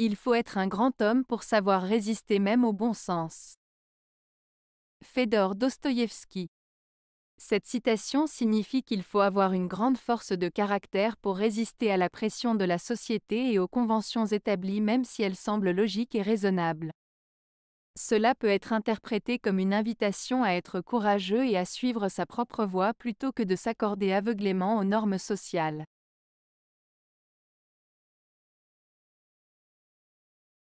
Il faut être un grand homme pour savoir résister même au bon sens. Fédor Dostoïevski. Cette citation signifie qu'il faut avoir une grande force de caractère pour résister à la pression de la société et aux conventions établies même si elles semblent logiques et raisonnables. Cela peut être interprété comme une invitation à être courageux et à suivre sa propre voie plutôt que de s'accorder aveuglément aux normes sociales.